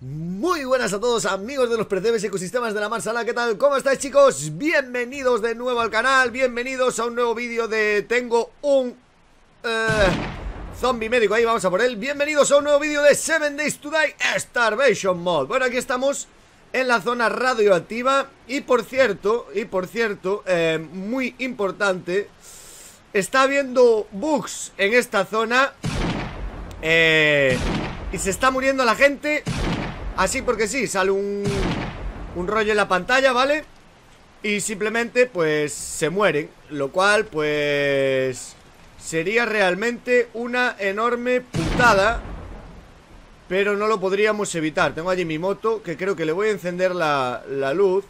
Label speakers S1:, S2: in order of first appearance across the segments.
S1: Muy buenas a todos amigos de los percebes ecosistemas de la Marsala, ¿qué tal? ¿Cómo estáis chicos? Bienvenidos de nuevo al canal, bienvenidos a un nuevo vídeo de Tengo un... Zombie médico, ahí vamos a por él Bienvenidos a un nuevo vídeo de 7 Days to Die Starvation Mod Bueno, aquí estamos en la zona radioactiva. Y por cierto, y por cierto, eh, muy importante, está habiendo bugs en esta zona. Eh, y se está muriendo la gente. Así porque sí, sale un, un rollo en la pantalla, ¿vale? Y simplemente, pues, se mueren. Lo cual, pues, sería realmente una enorme putada. Pero no lo podríamos evitar Tengo allí mi moto que creo que le voy a encender la, luz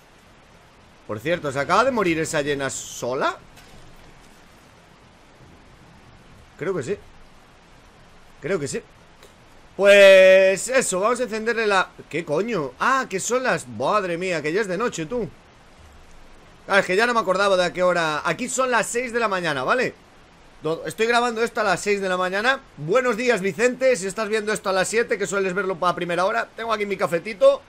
S1: Por cierto, ¿se acaba de morir esa llena sola? Creo que sí Creo que sí Pues eso, vamos a encenderle la... ¿Qué coño? Ah, que son las... Madre mía, que ya es de noche, tú Ah, es que ya no me acordaba de a qué hora... Aquí son las 6 de la mañana, ¿vale? estoy grabando esto a las 6 de la mañana. Buenos días, Vicente. Si estás viendo esto a las 7, que sueles verlo para primera hora, tengo aquí mi cafetito.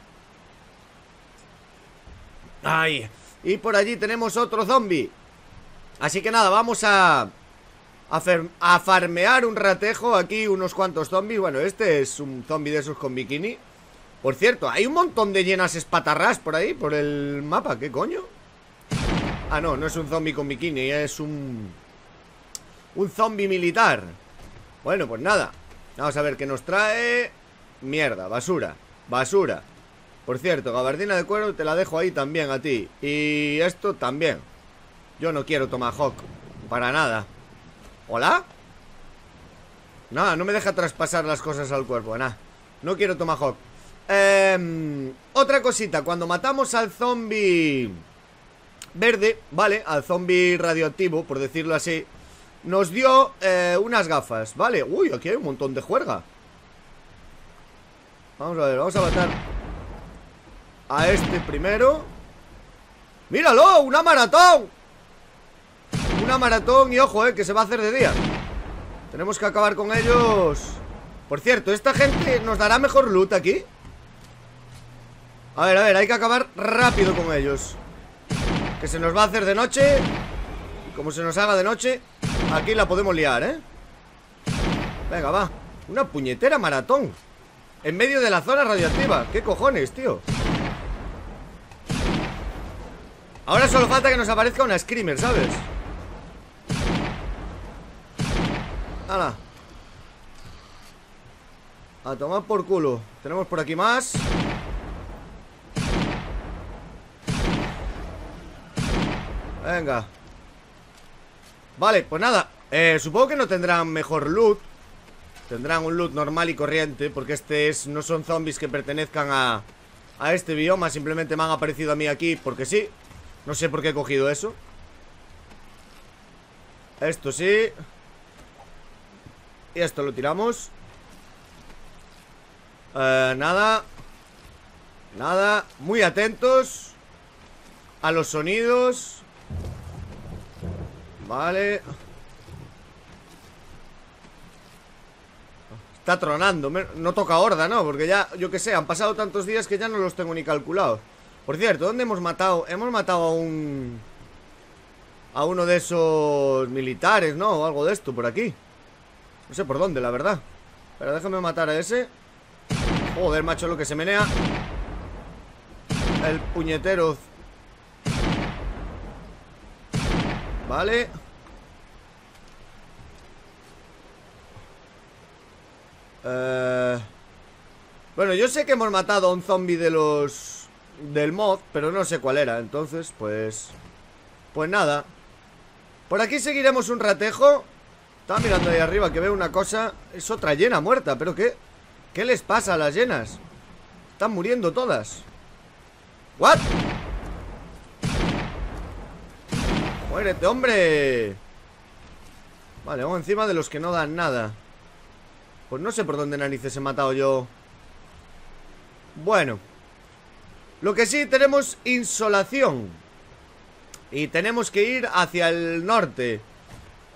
S1: Ahí Y por allí tenemos otro zombie. Así que nada, vamos a... A, a farmear un ratejo aquí unos cuantos zombies. Bueno, este es un zombie de esos con bikini. Por cierto, hay un montón de llenas espatarras por ahí, por el mapa. ¿Qué coño? Ah, no, no es un zombie con bikini, es un... Un zombie militar Bueno, pues nada Vamos a ver qué nos trae Mierda, basura, basura Por cierto, gabardina de cuero te la dejo ahí también a ti Y esto también Yo no quiero Tomahawk Para nada ¿Hola? Nada, no me deja traspasar las cosas al cuerpo, nada No quiero Tomahawk eh, Otra cosita, cuando matamos al zombie Verde, vale, al zombie radioactivo, por decirlo así nos dio eh, unas gafas Vale, uy, aquí hay un montón de juerga Vamos a ver, vamos a matar A este primero ¡Míralo! ¡Una maratón! Una maratón y ojo, eh, que se va a hacer de día Tenemos que acabar con ellos Por cierto, ¿esta gente nos dará mejor loot aquí? A ver, a ver, hay que acabar rápido con ellos Que se nos va a hacer de noche Como se nos haga de noche Aquí la podemos liar, ¿eh? Venga, va Una puñetera maratón En medio de la zona radioactiva ¿Qué cojones, tío? Ahora solo falta que nos aparezca una screamer, ¿sabes? ¡Hala! A tomar por culo Tenemos por aquí más Venga Vale, pues nada eh, Supongo que no tendrán mejor loot Tendrán un loot normal y corriente Porque este es, no son zombies que pertenezcan a, a este bioma Simplemente me han aparecido a mí aquí porque sí No sé por qué he cogido eso Esto sí Y esto lo tiramos eh, Nada Nada Muy atentos A los sonidos Vale Está tronando No toca horda, ¿no? Porque ya, yo que sé Han pasado tantos días que ya no los tengo ni calculados Por cierto, ¿dónde hemos matado? Hemos matado a un... A uno de esos militares, ¿no? O algo de esto por aquí No sé por dónde, la verdad Pero déjame matar a ese Joder, macho, lo que se menea El puñetero Vale eh, Bueno, yo sé que hemos matado a un zombie de los... Del mod, pero no sé cuál era Entonces, pues... Pues nada Por aquí seguiremos un ratejo Estaba mirando ahí arriba que veo una cosa Es otra llena muerta, pero qué... ¿Qué les pasa a las llenas? Están muriendo todas ¿What? ¡Muérete, hombre! Vale, vamos encima de los que no dan nada Pues no sé por dónde narices he matado yo Bueno Lo que sí, tenemos insolación Y tenemos que ir hacia el norte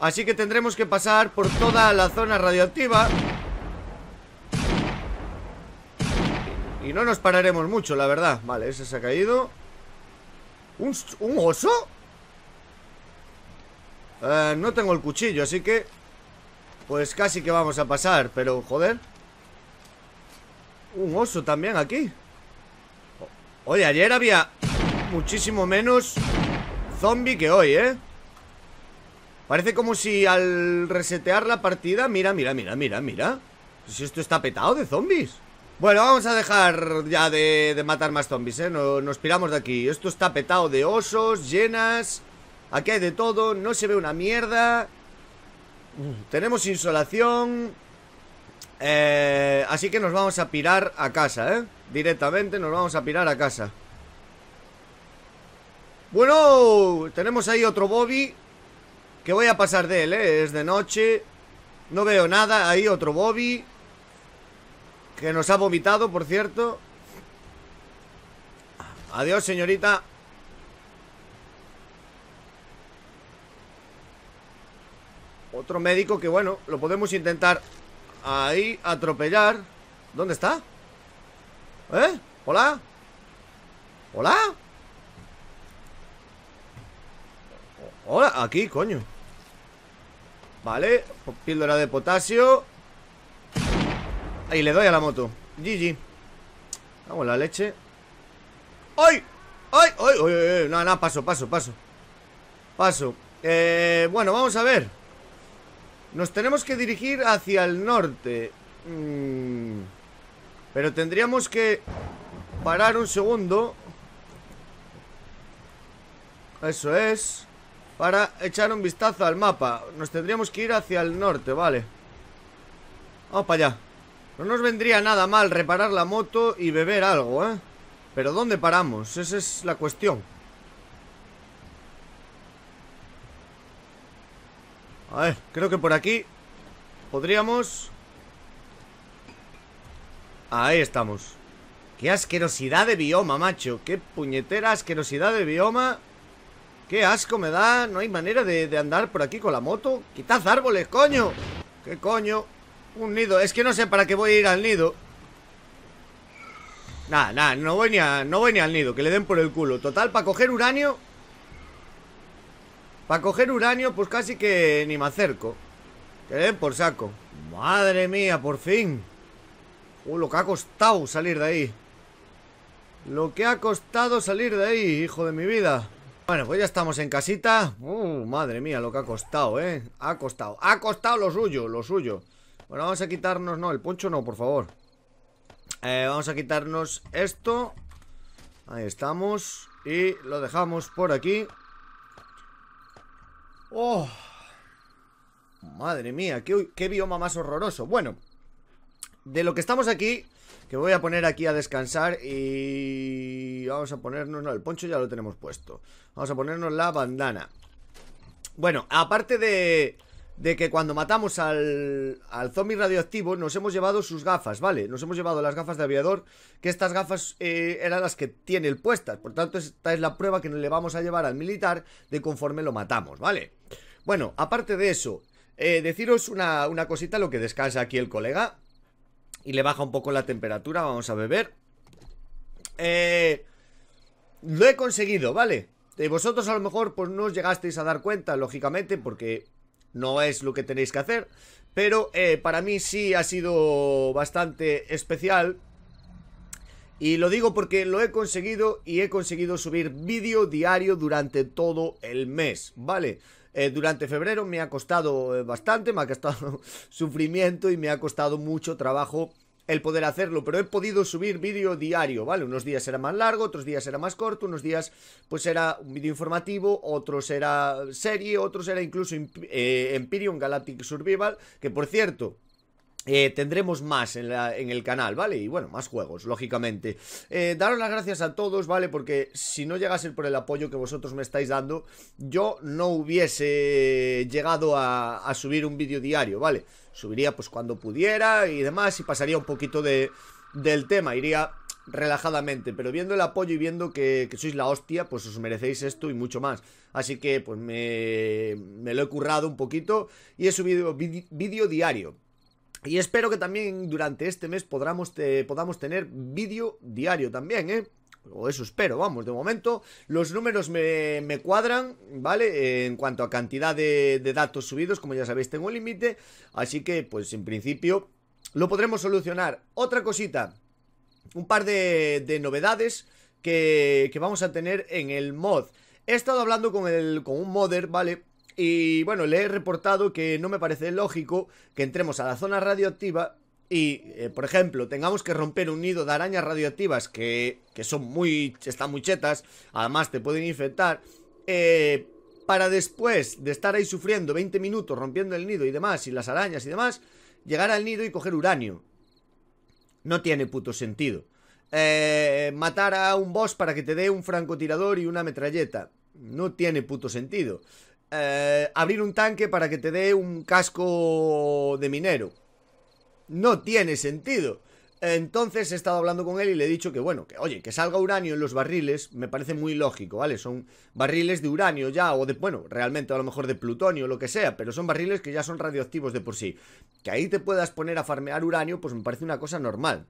S1: Así que tendremos que pasar por toda la zona radioactiva Y no nos pararemos mucho, la verdad Vale, ese se ha caído ¿Un, un oso? Eh, no tengo el cuchillo, así que... Pues casi que vamos a pasar, pero joder. Un oso también aquí. Oye, ayer había muchísimo menos zombie que hoy, ¿eh? Parece como si al resetear la partida... Mira, mira, mira, mira, mira. Si esto está petado de zombies. Bueno, vamos a dejar ya de, matar más zombies, ¿eh? nos piramos de aquí. Esto está petado de osos, llenas... Aquí hay de todo, no se ve una mierda. Mm, tenemos insolación. Eh, así que nos vamos a pirar a casa, ¿eh? Directamente nos vamos a pirar a casa. Bueno, tenemos ahí otro Bobby. Que voy a pasar de él, ¿eh? Es de noche. No veo nada. Ahí otro Bobby. Que nos ha vomitado, por cierto. Adiós, señorita. Otro médico que, bueno, lo podemos intentar ahí atropellar. ¿Dónde está? ¿Eh? ¿Hola? ¿Hola? Hola, aquí, coño Vale, píldora de potasio Ahí le doy a la moto GG Vamos, la leche ¡Ay! ¡Ay! ¡Ay! ¡Ay! ¡Ay! ¡Ay! ¡Ay! paso, paso, paso Paso eh, Bueno, vamos a ver nos tenemos que dirigir hacia el norte. Mm. Pero tendríamos que parar un segundo. Eso es. Para echar un vistazo al mapa. Nos tendríamos que ir hacia el norte, vale. Vamos para allá. No nos vendría nada mal reparar la moto y beber algo, ¿eh? Pero ¿dónde paramos? Esa es la cuestión. A ver, creo que por aquí podríamos... Ahí estamos. ¡Qué asquerosidad de bioma, macho! ¡Qué puñetera asquerosidad de bioma! ¡Qué asco me da! No hay manera de, andar por aquí con la moto. ¡Quitad árboles, coño! ¿Qué coño? Un nido. Es que no sé para qué voy a ir al nido. Nada, nah, no no voy ni al nido. Que le den por el culo. Total, para coger uranio... Para coger uranio, pues casi que ni me acerco. Que den por saco. Madre mía, por fin. Uh, lo que ha costado salir de ahí. Lo que ha costado salir de ahí, hijo de mi vida. Bueno, pues ya estamos en casita. Uh, madre mía, lo que ha costado, ¿eh? Ha costado. Ha costado lo suyo, lo suyo. Bueno, vamos a quitarnos... No, el poncho no, por favor. Eh, vamos a quitarnos esto. Ahí estamos. Y lo dejamos por aquí. ¡Oh! Madre mía, qué, qué bioma más horroroso. Bueno, de lo que estamos aquí, que voy a poner aquí a descansar y vamos a ponernos, no, el poncho ya lo tenemos puesto. Vamos a ponernos la bandana. Bueno, aparte de de que cuando matamos al, zombie radioactivo nos hemos llevado sus gafas, ¿vale? Nos hemos llevado las gafas de aviador, que estas gafas eh, eran las que tiene él puestas. Por tanto, esta es la prueba que le vamos a llevar al militar de conforme lo matamos, ¿vale? Bueno, aparte de eso, eh, deciros una, una cosita, lo que descansa aquí el colega. Y le baja un poco la temperatura, vamos a beber. Eh, lo he conseguido, ¿vale? Eh, vosotros a lo mejor pues no os llegasteis a dar cuenta, lógicamente, porque no es lo que tenéis que hacer. Pero eh, para mí sí ha sido bastante especial. Y lo digo porque lo he conseguido y he conseguido subir vídeo diario durante todo el mes, ¿vale? Eh, durante febrero me ha costado eh, bastante, me ha costado sufrimiento y me ha costado mucho trabajo el poder hacerlo, pero he podido subir vídeo diario, ¿vale? Unos días era más largo, otros días era más corto, unos días pues era un vídeo informativo, otros era serie, otros era incluso eh, Empyrean Galactic Survival, que por cierto, eh, tendremos más en, el canal, ¿vale? Y bueno, más juegos, lógicamente. Eh, daros las gracias a todos, ¿vale? Porque si no llegase a ser por el apoyo que vosotros me estáis dando, yo no hubiese llegado a, subir un vídeo diario, ¿vale? Subiría pues cuando pudiera y demás y pasaría un poquito de, del tema, iría relajadamente, pero viendo el apoyo y viendo que, sois la hostia, pues os merecéis esto y mucho más. Así que pues me, me lo he currado un poquito y he subido vídeo diario. Y espero que también durante este mes podamos, podamos tener vídeo diario también, ¿eh? o eso espero, vamos, de momento los números me, cuadran, ¿vale? En cuanto a cantidad de, datos subidos, como ya sabéis, tengo un límite, así que pues en principio lo podremos solucionar. Otra cosita, un par de, novedades que, vamos a tener en el mod. He estado hablando con, el, con un modder, ¿vale? Y bueno, le he reportado que no me parece lógico que entremos a la zona radioactiva y, eh, por ejemplo, tengamos que romper un nido de arañas radioactivas que, que son muy... están muy chetas, además te pueden infectar, eh, para después de estar ahí sufriendo 20 minutos rompiendo el nido y demás, y las arañas y demás, llegar al nido y coger uranio. No tiene puto sentido. Eh, matar a un boss para que te dé un francotirador y una metralleta. No tiene puto sentido. Eh, abrir un tanque para que te dé un casco de minero. No tiene sentido. Entonces he estado hablando con él y le he dicho que, bueno, que oye, que salga uranio en los barriles me parece muy lógico, ¿vale? Son barriles de uranio ya, o de, bueno, realmente a lo mejor de plutonio, lo que sea, pero son barriles que ya son radioactivos de por sí. Que ahí te puedas poner a farmear uranio, pues me parece una cosa normal.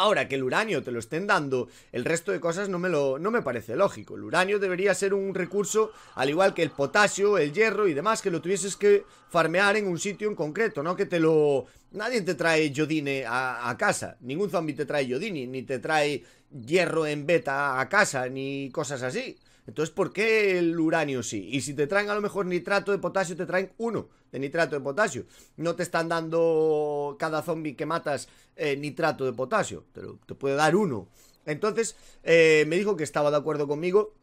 S1: Ahora, que el uranio te lo estén dando, el resto de cosas no me, lo, no me parece lógico. El uranio debería ser un recurso, al igual que el potasio, el hierro y demás, que lo tuvieses que farmear en un sitio en concreto, ¿no? Que te lo... Nadie te trae yodine a, casa. Ningún zombie te trae yodine, ni te trae hierro en beta a casa, ni cosas así. Entonces, ¿por qué el uranio sí? Y si te traen a lo mejor nitrato de potasio, te traen uno de nitrato de potasio. No te están dando cada zombie que matas eh, nitrato de potasio, pero te puede dar uno. Entonces, eh, me dijo que estaba de acuerdo conmigo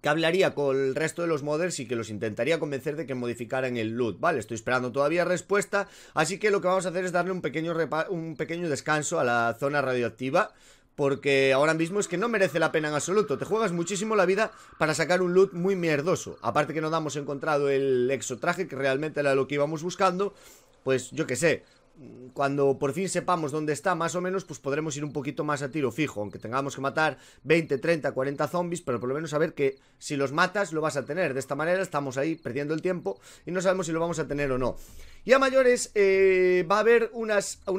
S1: que hablaría con el resto de los modders y que los intentaría convencer de que modificaran el loot, ¿vale? Estoy esperando todavía respuesta, así que lo que vamos a hacer es darle un pequeño, un pequeño descanso a la zona radioactiva porque ahora mismo es que no merece la pena en absoluto. Te juegas muchísimo la vida para sacar un loot muy mierdoso. Aparte que no damos encontrado el exotraje, que realmente era lo que íbamos buscando. Pues yo qué sé, Mm, cuando por fin sepamos dónde está más o menos, pues podremos ir un poquito más a tiro fijo, aunque tengamos que matar 20, 30, 40 zombies, pero por lo menos saber que si los matas lo vas a tener. De esta manera estamos ahí perdiendo el tiempo y no sabemos si lo vamos a tener o no. Y a mayores eh, va a haber una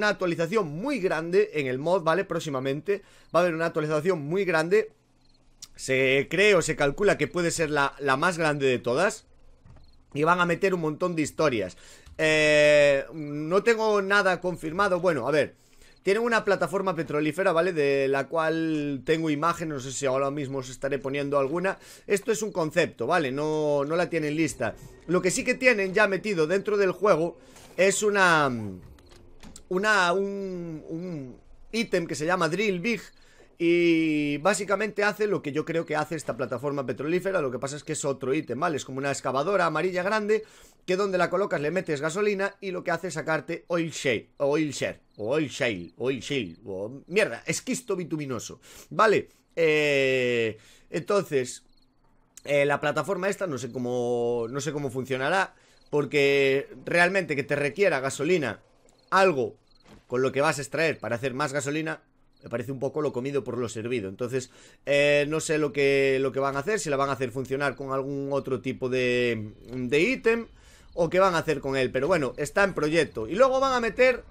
S1: actualización muy grande en el mod, ¿vale? Próximamente va a haber una actualización muy grande. Se cree o se calcula que puede ser la, la más grande de todas. Y van a meter un montón de historias. Eh, no tengo nada confirmado. Bueno, a ver. Tienen una plataforma petrolífera, ¿vale? De la cual tengo imagen, no sé si ahora mismo os estaré poniendo alguna. Esto es un concepto, ¿vale? No, no la tienen lista. Lo que sí que tienen ya metido dentro del juego es una... Una... Un... Un ítem que se llama Drill Big y básicamente hace lo que yo creo que hace esta plataforma petrolífera, lo que pasa es que es otro ítem, ¿vale? Es como una excavadora amarilla grande que donde la colocas le metes gasolina y lo que hace es sacarte oil shale, oil share, oil shale, oil shale, o mierda, esquisto bituminoso, ¿vale? Eh, entonces, eh, la plataforma esta no sé cómo, no sé cómo funcionará, porque realmente que te requiera gasolina, algo con lo que vas a extraer para hacer más gasolina, me parece un poco lo comido por lo servido. Entonces, eh, no sé lo que, lo que van a hacer, si la van a hacer funcionar con algún otro tipo de, ítem o qué van a hacer con él. Pero bueno, está en proyecto. Y luego van a meter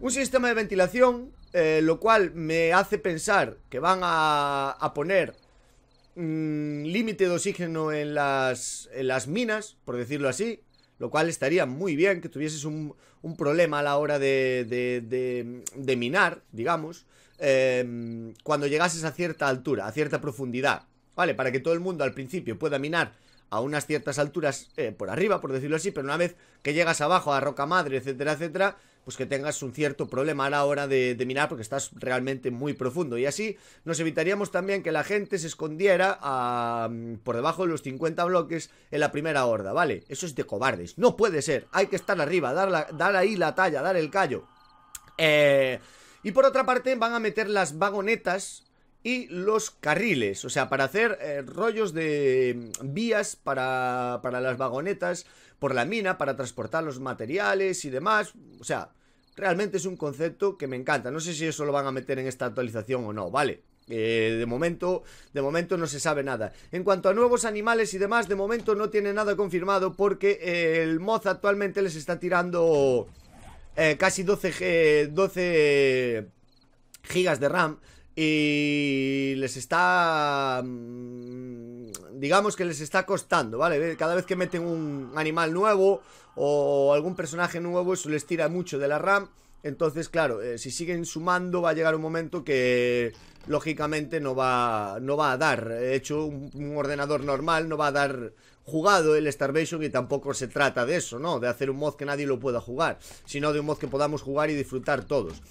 S1: un sistema de ventilación, eh, lo cual me hace pensar que van a, a poner mm, límite de oxígeno en las, en las minas, por decirlo así. Lo cual estaría muy bien que tuvieses un, un problema a la hora de, de, de minar, digamos. Em, cuando llegases a cierta altura, a cierta profundidad, ¿vale? Para que todo el mundo al principio pueda minar a unas ciertas alturas eh, por arriba, por decirlo así, pero una vez que llegas abajo a Roca Madre, etcétera, etcétera, pues que tengas un cierto problema a la hora de, minar porque estás realmente muy profundo. Y así nos evitaríamos también que la gente se escondiera a, por debajo de los 50 bloques en la primera horda, ¿vale? Eso es de cobardes. No puede ser. Hay que estar arriba, dar, dar ahí la talla, dar el callo. Eh, y por otra parte van a meter las vagonetas y los carriles, o sea, para hacer eh, rollos de mm, vías para, las vagonetas por la mina, para transportar los materiales y demás, o sea, realmente es un concepto que me encanta, no sé si eso lo van a meter en esta actualización o no, vale, eh, de momento, de momento no se sabe nada. En cuanto a nuevos animales y demás, de momento no tiene nada confirmado porque el Moz actualmente les está tirando eh, casi 12, eh, 12 gigas de RAM y les está... Mm, digamos que les está costando, ¿vale? Eh, cada vez que meten un animal nuevo o algún personaje nuevo, eso les tira mucho de la RAM. Entonces, claro, eh, si siguen sumando va a llegar un momento que lógicamente no va, no va a dar. hecho, un ordenador normal no va a dar jugado el Starvation y tampoco se trata de eso, ¿no? De hacer un mod que nadie lo pueda jugar, sino de un mod que podamos jugar y disfrutar todos.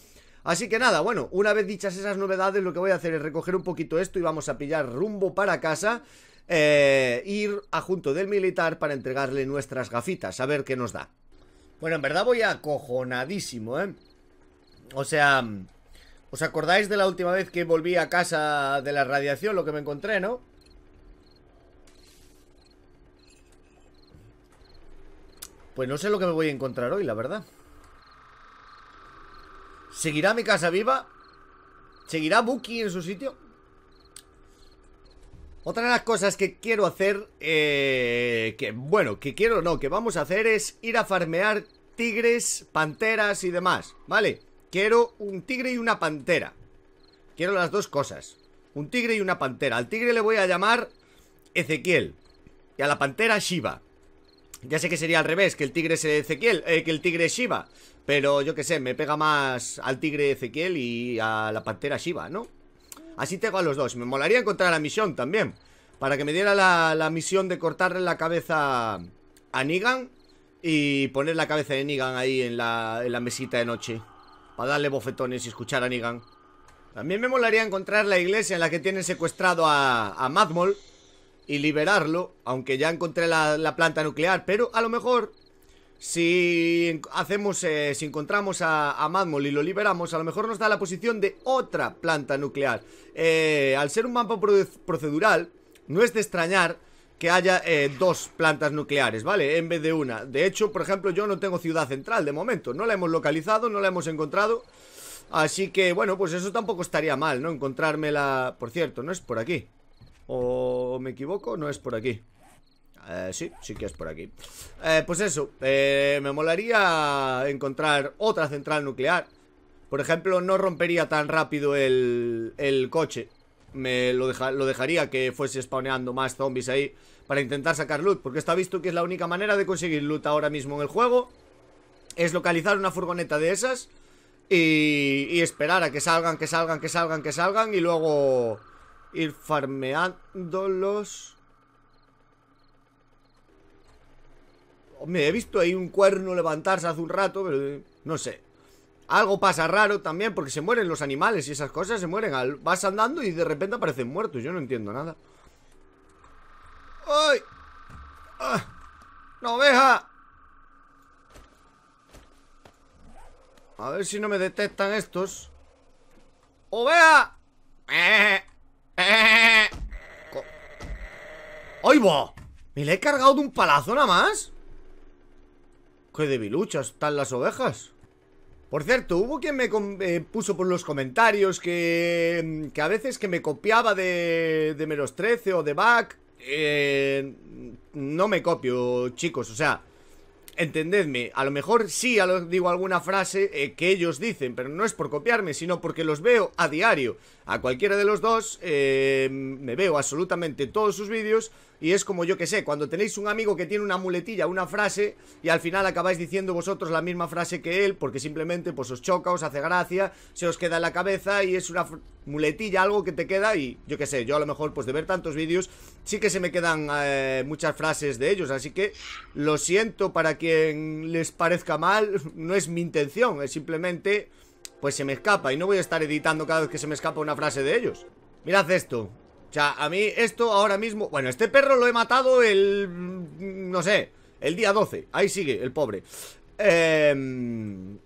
S1: Así que nada, bueno, una vez dichas esas novedades, lo que voy a hacer es recoger un poquito esto y vamos a pillar rumbo para casa. Eh, ir a junto del militar para entregarle nuestras gafitas, a ver qué nos da. Bueno, en verdad voy acojonadísimo, ¿eh? O sea, ¿os acordáis de la última vez que volví a casa de la radiación, lo que me encontré, no? Pues no sé lo que me voy a encontrar hoy, la verdad. ¿Seguirá mi casa viva? ¿Seguirá Buki en su sitio? Otra de las cosas que quiero hacer, eh, que bueno, que quiero no, que vamos a hacer es ir a farmear tigres, panteras y demás, ¿vale? Quiero un tigre y una pantera. Quiero las dos cosas. Un tigre y una pantera. Al tigre le voy a llamar Ezequiel y a la pantera Shiva. Ya sé que sería al revés, que el tigre es Ezequiel, eh, que el tigre Shiva. Pero yo qué sé, me pega más al tigre Ezequiel y a la pantera Shiva, ¿no? Así tengo a los dos. Me molaría encontrar la misión también. Para que me diera la, misión de cortarle la cabeza a Nigan y poner la cabeza de Nigan ahí en la, en la mesita de noche. Para darle bofetones y escuchar a Negan. También me molaría encontrar la iglesia en la que tienen secuestrado a, a Madmol y liberarlo, aunque ya encontré la, planta nuclear, pero a lo mejor si eh, si encontramos a, Madmol y lo liberamos, a lo mejor nos da la posición de otra planta nuclear. Eh, al ser un mapa procedural, no es de extrañar que haya eh, dos plantas nucleares, ¿vale? En vez de una. De hecho, por ejemplo, yo no tengo ciudad central de momento. No la hemos localizado, no la hemos encontrado. Así que, bueno, pues eso tampoco estaría mal, ¿no? Encontrármela... Por cierto, no es por aquí. ¿O me equivoco? No es por aquí. Eh, sí, sí que es por aquí. Eh, pues eso, eh, me molaría encontrar otra central nuclear. Por ejemplo, no rompería tan rápido el, coche. Me lo, lo dejaría que fuese spawneando más zombies ahí para intentar sacar loot. Porque está visto que es la única manera de conseguir loot ahora mismo en el juego. Es localizar una furgoneta de esas y, y esperar a que salgan, que salgan, que salgan, que salgan y luego ir farmeándolos. Me he visto ahí un cuerno levantarse hace un rato, pero eh, no sé. Algo pasa raro también, porque se mueren los animales y esas cosas, se mueren. Al... Vas andando y de repente aparecen muertos, yo no entiendo nada. ¡Ay! ¡Ah! oveja! A ver si no me detectan estos. ¡Oveja! ¡Eh! ¿Me la he cargado de un palazo nada más? ¡Qué debiluchas están las ovejas! Por cierto, hubo quien me eh, puso por los comentarios que, mm, que a veces que me copiaba de, de menos 13 o de back. Eh, no me copio, chicos, o sea, entendedme, a lo mejor sí digo alguna frase eh, que ellos dicen, pero no es por copiarme, sino porque los veo a diario. A cualquiera de los dos eh, me veo absolutamente todos sus vídeos y es como yo que sé, cuando tenéis un amigo que tiene una muletilla, una frase y al final acabáis diciendo vosotros la misma frase que él porque simplemente pues os choca, os hace gracia, se os queda en la cabeza y es una muletilla, algo que te queda y yo que sé, yo a lo mejor pues de ver tantos vídeos sí que se me quedan eh, muchas frases de ellos, así que lo siento para quien les parezca mal, no es mi intención, es simplemente pues se me escapa y no voy a estar editando cada vez que se me escapa una frase de ellos. Mirad esto. O sea, a mí esto ahora mismo... Bueno, este perro lo he matado el... Mm, no sé, el día 12. Ahí sigue, el pobre. Em,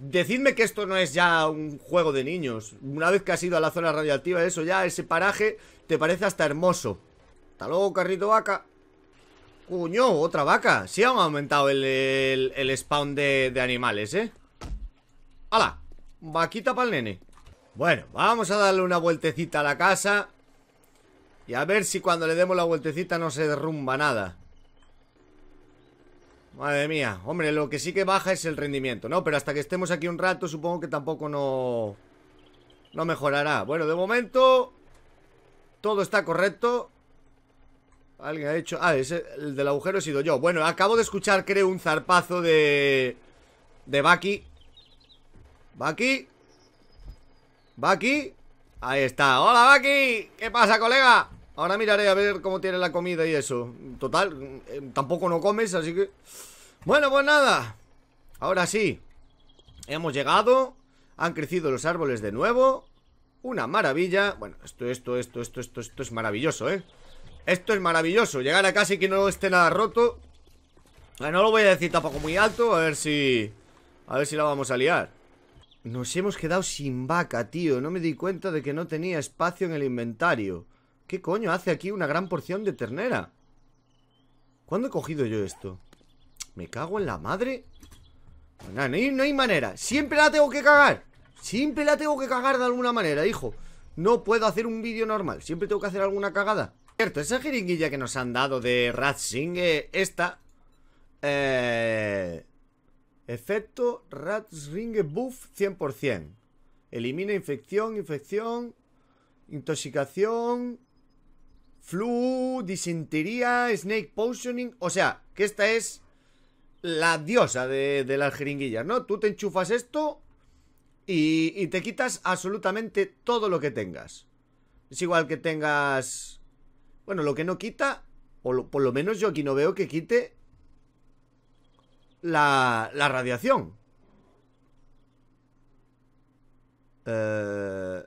S1: decidme que esto no es ya un juego de niños. Una vez que has ido a la zona radioactiva, eso ya, ese paraje, te parece hasta hermoso. Hasta luego, carrito vaca. Cuño, otra vaca. Sí han aumentado el, el, spawn de, de animales, ¿eh? ¡Hala! Vaquita para el nene. Bueno, vamos a darle una vueltecita a la casa. Y a ver si cuando le demos la vueltecita no se derrumba nada. Madre mía. Hombre, lo que sí que baja es el rendimiento, ¿no? Pero hasta que estemos aquí un rato supongo que tampoco no... No mejorará. Bueno, de momento... Todo está correcto. Alguien ha hecho... Ah, ese, el del agujero he sido yo. Bueno, acabo de escuchar, creo, un zarpazo de... De Baki. Va aquí Va aquí Ahí está, hola Baki ¿Qué pasa colega? Ahora miraré a ver cómo tiene la comida y eso Total, eh, tampoco no comes, así que... Bueno, pues nada Ahora sí Hemos llegado Han crecido los árboles de nuevo Una maravilla Bueno, esto, esto, esto, esto, esto, esto es maravilloso, ¿eh? Esto es maravilloso Llegar a casa que no esté nada roto No lo voy a decir tampoco muy alto A ver si... A ver si la vamos a liar nos hemos quedado sin vaca, tío. No me di cuenta de que no tenía espacio en el inventario. ¿Qué coño hace aquí una gran porción de ternera? ¿Cuándo he cogido yo esto? ¿Me cago en la madre? No, no, hay, manera. Siempre la tengo que cagar. Siempre la tengo que cagar de alguna manera, hijo. No puedo hacer un vídeo normal. Siempre tengo que hacer alguna cagada. Cierto, esa jeringuilla que nos han dado de Ratzing, esta... Eh... Efecto Ring Buff 100%. Elimina infección, infección, intoxicación, flu, disentería, snake potioning. O sea, que esta es la diosa de, las jeringuillas, ¿no? Tú te enchufas esto y, te quitas absolutamente todo lo que tengas. Es igual que tengas... Bueno, lo que no quita, o por lo menos yo aquí no veo que quite la, radiación. Eh,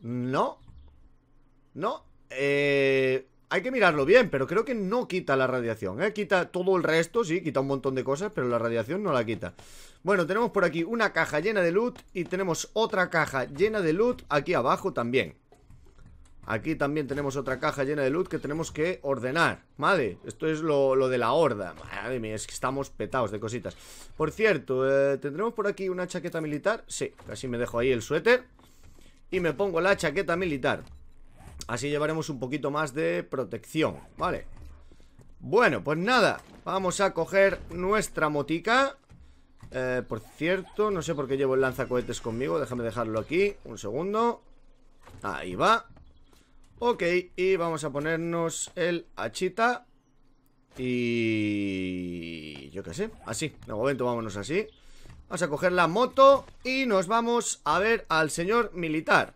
S1: no. No. Eh, hay que mirarlo bien, pero creo que no quita la radiación. ¿eh? Quita todo el resto, sí, quita un montón de cosas, pero la radiación no la quita. Bueno, tenemos por aquí una caja llena de loot y tenemos otra caja llena de loot aquí abajo también. Aquí también tenemos otra caja llena de loot que tenemos que ordenar Vale, esto es lo, de la horda Madre mía, es que estamos petados de cositas Por cierto, eh, ¿tendremos por aquí una chaqueta militar? Sí, casi me dejo ahí el suéter Y me pongo la chaqueta militar Así llevaremos un poquito más de protección Vale Bueno, pues nada Vamos a coger nuestra motica eh, Por cierto, no sé por qué llevo el lanzacohetes conmigo Déjame dejarlo aquí Un segundo Ahí va Ok, y vamos a ponernos el hachita Y... yo qué sé, así, de momento vámonos así Vamos a coger la moto y nos vamos a ver al señor militar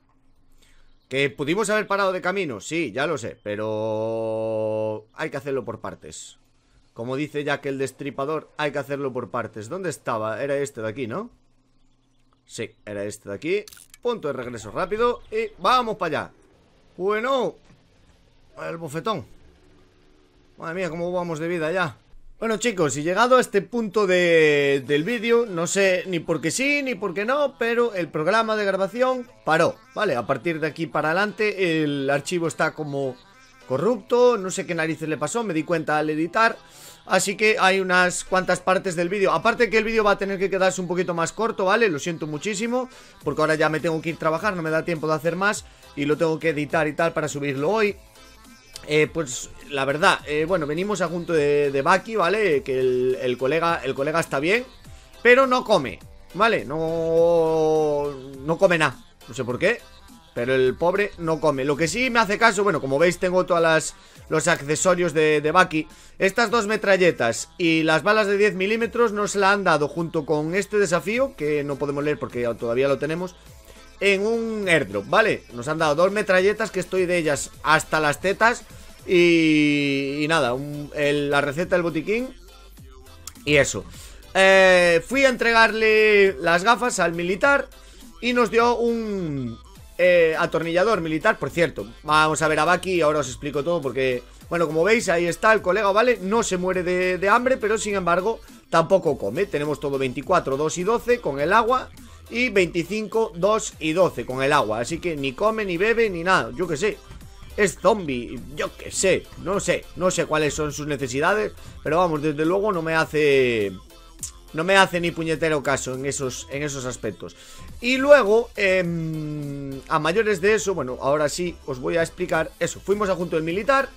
S1: Que pudimos haber parado de camino, sí, ya lo sé, pero... Hay que hacerlo por partes Como dice ya que el destripador, hay que hacerlo por partes ¿Dónde estaba? Era este de aquí, ¿no? Sí, era este de aquí Punto de regreso rápido y vamos para allá bueno, el bofetón. Madre mía, cómo vamos de vida ya. Bueno chicos, y llegado a este punto de, del vídeo, no sé ni por qué sí ni por qué no, pero el programa de grabación paró, ¿vale? A partir de aquí para adelante el archivo está como corrupto, no sé qué narices le pasó, me di cuenta al editar. Así que hay unas cuantas partes del vídeo. Aparte que el vídeo va a tener que quedarse un poquito más corto, ¿vale? Lo siento muchísimo, porque ahora ya me tengo que ir a trabajar, no me da tiempo de hacer más y lo tengo que editar y tal para subirlo hoy. Eh, pues la verdad, eh, bueno, venimos a junto de, Baki, ¿vale? Que el, colega, el colega está bien, pero no come, ¿vale? No, no come nada, no sé por qué. Pero el pobre no come Lo que sí me hace caso, bueno, como veis tengo todas las Los accesorios de, de Baki Estas dos metralletas y las balas de 10 milímetros Nos la han dado junto con este desafío Que no podemos leer porque todavía lo tenemos En un airdrop, ¿vale? Nos han dado dos metralletas que estoy de ellas Hasta las tetas Y, y nada, la receta del botiquín Y eso eh, Fui a entregarle las gafas al militar y nos dio un, eh, atornillador militar, por cierto Vamos a ver a Baki ahora os explico todo porque... Bueno, como veis, ahí está el colega, ¿vale? No se muere de, hambre, pero sin embargo tampoco come Tenemos todo 24, 2 y 12 con el agua Y 25, 2 y 12 con el agua Así que ni come, ni bebe, ni nada, yo que sé es zombie, yo qué sé, no sé, no sé cuáles son sus necesidades, pero vamos, desde luego no me hace no me hace ni puñetero caso en esos, en esos aspectos. Y luego, em, a mayores de eso, bueno, ahora sí os voy a explicar eso. Fuimos a junto del militar.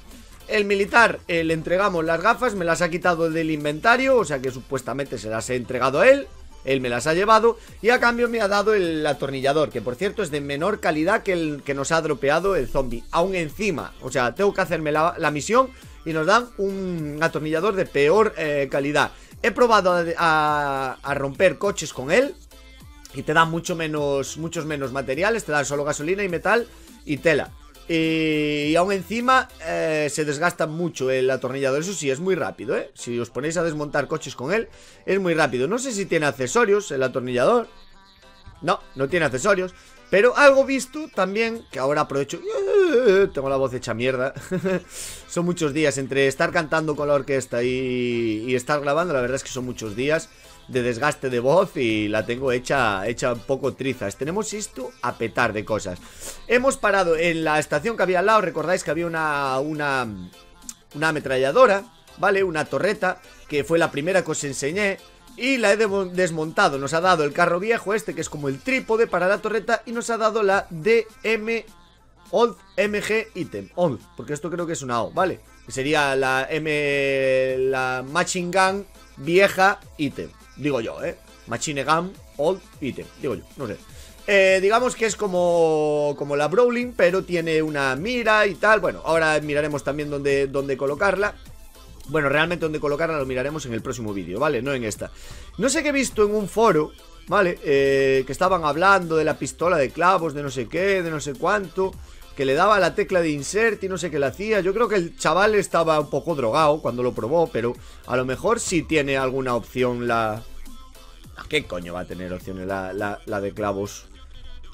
S1: El militar eh, le entregamos las gafas, me las ha quitado del inventario, o sea que supuestamente se las he entregado a él. Él me las ha llevado y a cambio me ha dado el atornillador, que por cierto es de menor calidad que el que nos ha dropeado el zombie. Aún encima, o sea, tengo que hacerme la, la misión y nos dan un atornillador de peor eh, calidad. He probado a, romper coches con él y te da mucho menos, muchos menos materiales, te da solo gasolina y metal y tela. Y, aún encima eh, se desgasta mucho el atornillador. Eso sí, es muy rápido, ¿eh? Si os ponéis a desmontar coches con él, es muy rápido. No sé si tiene accesorios el atornillador. No, no tiene accesorios. Pero algo visto también, que ahora aprovecho... Eh, tengo la voz hecha mierda. son muchos días entre estar cantando con la orquesta y, y, estar grabando, la verdad es que son muchos días de desgaste de voz y la tengo hecha, hecha un poco trizas. Tenemos esto a petar de cosas. Hemos parado en la estación que había al lado, recordáis que había una, una, una ametralladora, ¿vale? Una torreta, que fue la primera que os enseñé y la he desmontado, nos ha dado el carro viejo este que es como el trípode para la torreta y nos ha dado la DM Old MG Item, Old, porque esto creo que es una O, ¿vale? Que sería la M, la Machine Gun vieja Item, digo yo, ¿eh? Machine Gun Old Item, digo yo, no sé. Eh, digamos que es como, como la Brawling, pero tiene una mira y tal. Bueno, ahora miraremos también dónde, dónde colocarla. Bueno, realmente donde colocarla lo miraremos en el próximo vídeo, ¿vale? No en esta. No sé qué he visto en un foro, ¿vale? Eh, que estaban hablando de la pistola de clavos, de no sé qué, de no sé cuánto. Que le daba la tecla de insert y no sé qué le hacía. Yo creo que el chaval estaba un poco drogado cuando lo probó, pero a lo mejor sí tiene alguna opción la... ¿Qué coño va a tener opciones la, de clavos?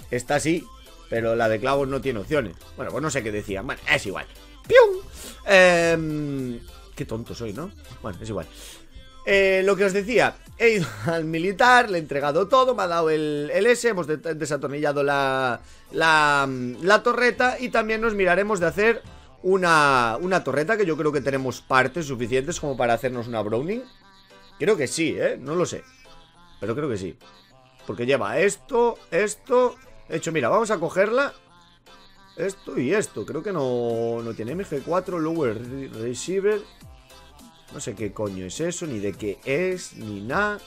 S1: Esta sí, pero la de clavos no tiene opciones. Bueno, pues no sé qué decía. Bueno, es igual. ¡Pium! Eh... Qué tonto soy, ¿no? Bueno, es igual. Eh, lo que os decía, he ido al militar, le he entregado todo, me ha dado el, S, hemos desatornillado la, torreta y también nos miraremos de hacer una, una torreta que yo creo que tenemos partes suficientes como para hacernos una Browning. Creo que sí, ¿eh? No lo sé, pero creo que sí. Porque lleva esto, esto... De hecho, mira, vamos a cogerla esto y esto. Creo que no, no tiene MG4, lower receiver. No sé qué coño es eso, ni de qué es, ni nada.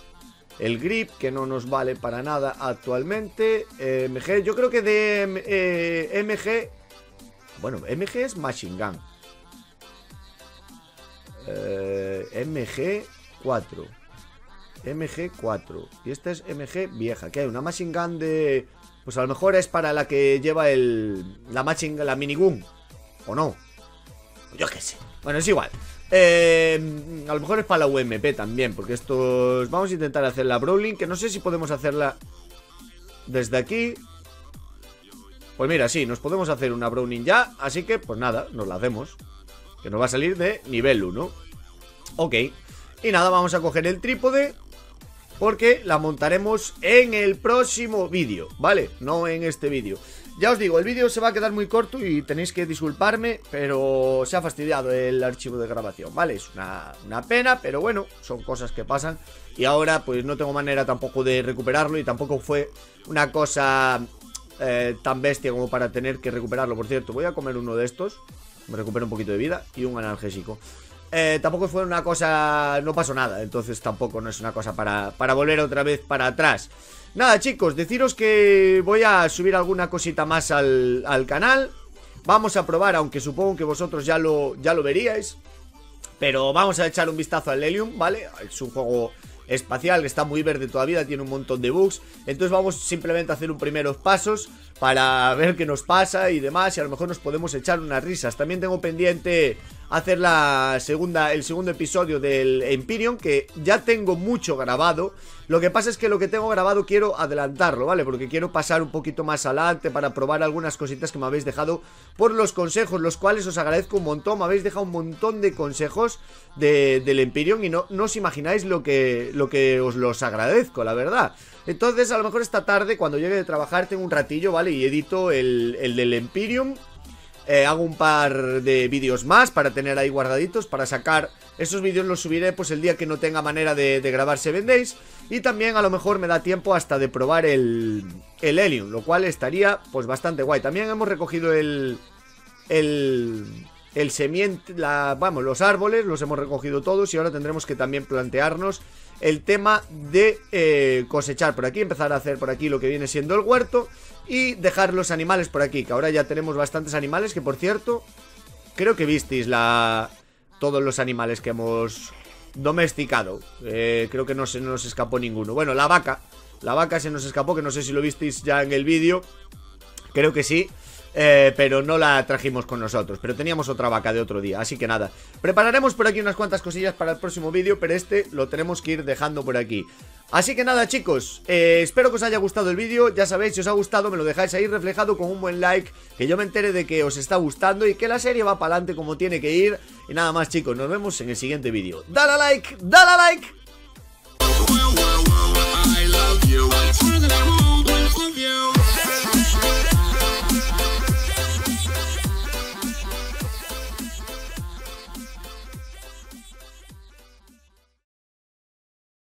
S1: El grip, que no nos vale para nada actualmente. Eh, MG, yo creo que de MG... Eh, bueno, MG es Machine Gun. MG4. Eh, MG4. Y esta es MG vieja. Que hay una Machine Gun de pues a lo mejor es para la que lleva el. La matching, la minigun. ¿O no? Yo qué sé. Bueno, es igual. Eh, a lo mejor es para la UMP también, porque estos... Vamos a intentar hacer la Brawling, que no sé si podemos hacerla desde aquí. Pues mira, sí, nos podemos hacer una Browning ya, así que pues nada, nos la hacemos. Que nos va a salir de nivel 1. Ok. Y nada, vamos a coger el trípode porque la montaremos en el próximo vídeo, ¿vale? No en este vídeo. Ya os digo, el vídeo se va a quedar muy corto y tenéis que disculparme, pero se ha fastidiado el archivo de grabación, ¿vale? Es una, pena, pero bueno, son cosas que pasan. Y ahora pues no tengo manera tampoco de recuperarlo y tampoco fue una cosa eh, tan bestia como para tener que recuperarlo. Por cierto, voy a comer uno de estos, me recupero un poquito de vida y un analgésico. Eh, tampoco fue una cosa, no pasó nada, entonces tampoco no es una cosa para, volver otra vez para atrás. Nada chicos, deciros que voy a subir alguna cosita más al, canal, vamos a probar, aunque supongo que vosotros ya lo, ya lo veríais, pero vamos a echar un vistazo al Helium, ¿vale? Es un juego espacial, que está muy verde todavía, tiene un montón de bugs. Entonces vamos simplemente a hacer un primeros pasos para ver qué nos pasa y demás. Y a lo mejor nos podemos echar unas risas. También tengo pendiente hacer la segunda, el segundo episodio del Empyrean, que ya tengo mucho grabado. Lo que pasa es que lo que tengo grabado quiero adelantarlo, ¿vale? Porque quiero pasar un poquito más adelante para probar algunas cositas que me habéis dejado por los consejos, los cuales os agradezco un montón. Me habéis dejado un montón de consejos del Empyrean y no, no os imagináis lo que, lo que os los agradezco, la verdad. Entonces, a lo mejor esta tarde, cuando llegue de trabajar, tengo un ratillo, ¿vale? Y edito el, el del Empyrean eh, hago un par de vídeos más para tener ahí guardaditos, para sacar... Esos vídeos los subiré pues el día que no tenga manera de, grabar Days y también a lo mejor me da tiempo hasta de probar el, el Helium, lo cual estaría pues bastante guay. También hemos recogido el... el... El semiente, la, vamos, los árboles los hemos recogido todos y ahora tendremos que también plantearnos el tema de eh, cosechar por aquí, empezar a hacer por aquí lo que viene siendo el huerto y dejar los animales por aquí, que ahora ya tenemos bastantes animales, que por cierto, creo que visteis la todos los animales que hemos domesticado, eh, creo que no se nos escapó ninguno. Bueno, la vaca, la vaca se nos escapó, que no sé si lo visteis ya en el vídeo, creo que sí, eh, pero no la trajimos con nosotros. Pero teníamos otra vaca de otro día, así que nada. Prepararemos por aquí unas cuantas cosillas para el próximo vídeo, pero este lo tenemos que ir dejando por aquí. Así que nada chicos, eh, espero que os haya gustado el vídeo, ya sabéis, si os ha gustado me lo dejáis ahí reflejado con un buen like, que yo me entere de que os está gustando y que la serie va para adelante como tiene que ir. Y nada más chicos, nos vemos en el siguiente vídeo. Dale a like, dale a like.